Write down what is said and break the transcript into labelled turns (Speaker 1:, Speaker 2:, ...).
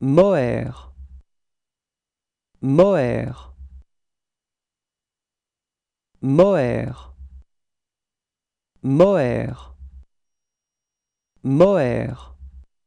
Speaker 1: Moer. Moer. Moer. Moer. Moer.